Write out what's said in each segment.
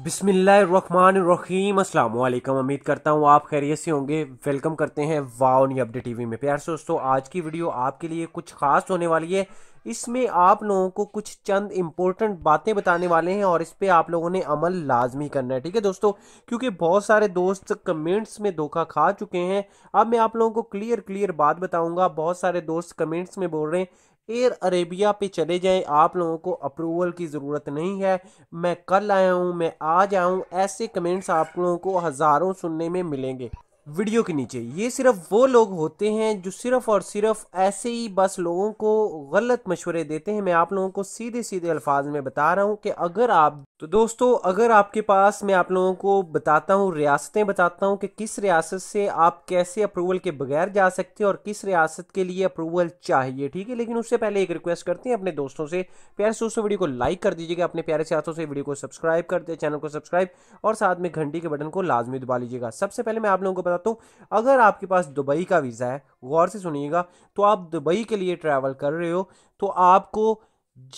बिस्मिल्लाहिर्रहमानिर्रहीम अस्सलाम वालेकुम उम्मीद करता हूँ आप खैरियत से होंगे वेलकम करते हैं वाओनी अपडेट टीवी में प्यार से दोस्तों आज की वीडियो आपके लिए कुछ खास होने वाली है इसमें आप लोगों को कुछ चंद इम्पोर्टेंट बातें बताने वाले हैं और इस पर आप लोगों ने अमल लाजमी करना है ठीक है दोस्तों क्योंकि बहुत सारे दोस्त कमेंट्स में धोखा खा चुके हैं अब मैं आप लोगों को क्लियर क्लियर बात बताऊंगा बहुत सारे दोस्त कमेंट्स में बोल रहे हैं एयर अरेबिया पे चले जाएं आप लोगों को अप्रूवल की ज़रूरत नहीं है मैं कल आया हूँ मैं आज जाऊँ ऐसे कमेंट्स आप लोगों को हज़ारों सुनने में मिलेंगे वीडियो के नीचे ये सिर्फ वो लोग होते हैं जो सिर्फ और सिर्फ ऐसे ही बस लोगों को गलत मशवरे देते हैं मैं आप लोगों को सीधे सीधे अल्फाज में बता रहा हूँ कि अगर आप तो दोस्तों अगर आपके पास मैं आप लोगों को बताता हूँ रियासतें बताता हूँ कि किस रियासत से आप कैसे अप्रूवल के बगैर जा सकते हैं और किस रियासत के लिए अप्रूवल चाहिए ठीक है लेकिन उससे पहले एक रिक्वेस्ट करते हैं अपने दोस्तों से प्यारे दोस्तों वीडियो को लाइक कर दीजिएगा अपने प्यारे से हाथों से वीडियो को सब्सक्राइब कर दे चैनल को सब्सक्राइब और साथ में घंटी के बटन को लाजमी दबा लीजिएगा सबसे पहले मैं आप लोगों को बताता हूँ अगर आपके पास दुबई का वीज़ा है गौर से सुनिएगा तो आप दुबई के लिए ट्रैवल कर रहे हो तो आपको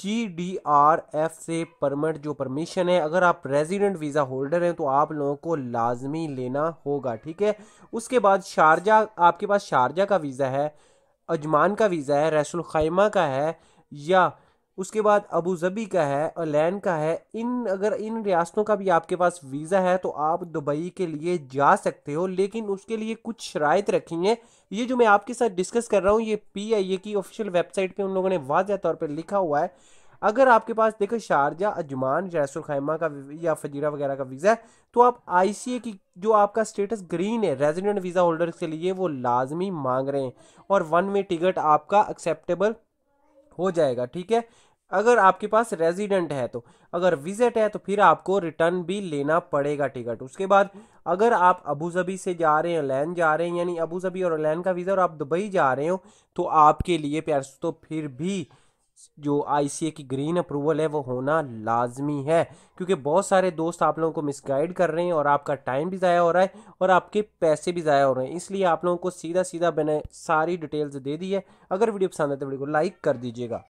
जी डी आर एफ से परमिट जो परमिशन है अगर आप रेजिडेंट वीज़ा होल्डर हैं तो आप लोगों को लाजमी लेना होगा ठीक है उसके बाद शारजा आपके पास शारजा का वीज़ा है अजमान का वीज़ा है रसुल खैमा का है या उसके बाद अबू ज़बी का है और लैंड का है इन अगर इन रियासतों का भी आपके पास वीज़ा है तो आप दुबई के लिए जा सकते हो लेकिन उसके लिए कुछ शराय रखी हैं ये जो मैं आपके साथ डिस्कस कर रहा हूँ ये पी आई ए की ऑफिशियल वेबसाइट पे उन लोगों ने वाजह तौर पे लिखा हुआ है अगर आपके पास देखो शारजा अजमान जैसो खैमा का या फजीरा वगैरह का वीज़ा है तो आप आई सी ए की जो आपका स्टेटस ग्रीन है रेजिडेंट वीज़ा होल्डर के लिए वो लाजमी मांग रहे हैं और वन वे टिकट आपका एक्सेप्टेबल हो जाएगा ठीक है अगर आपके पास रेजिडेंट है तो अगर विजिट है तो फिर आपको रिटर्न भी लेना पड़ेगा टिकट उसके बाद अगर आप अबू धाबी से जा रहे हैं लैन जा रहे हैं यानी अबू धाबी और लैन का वीज़ा और आप दुबई जा रहे हो तो आपके लिए प्यार तो फिर भी जो आई की ग्रीन अप्रूवल है वो होना लाजमी है क्योंकि बहुत सारे दोस्त आप लोगों को मिसगाइड कर रहे हैं और आपका टाइम भी ज़ाया हो रहा है और आपके पैसे भी ज़ाया हो रहे हैं इसलिए आप लोगों को सीधा सीधा मैंने सारी डिटेल्स दे दी है अगर वीडियो पसंद आए तो वीडियो को लाइक कर दीजिएगा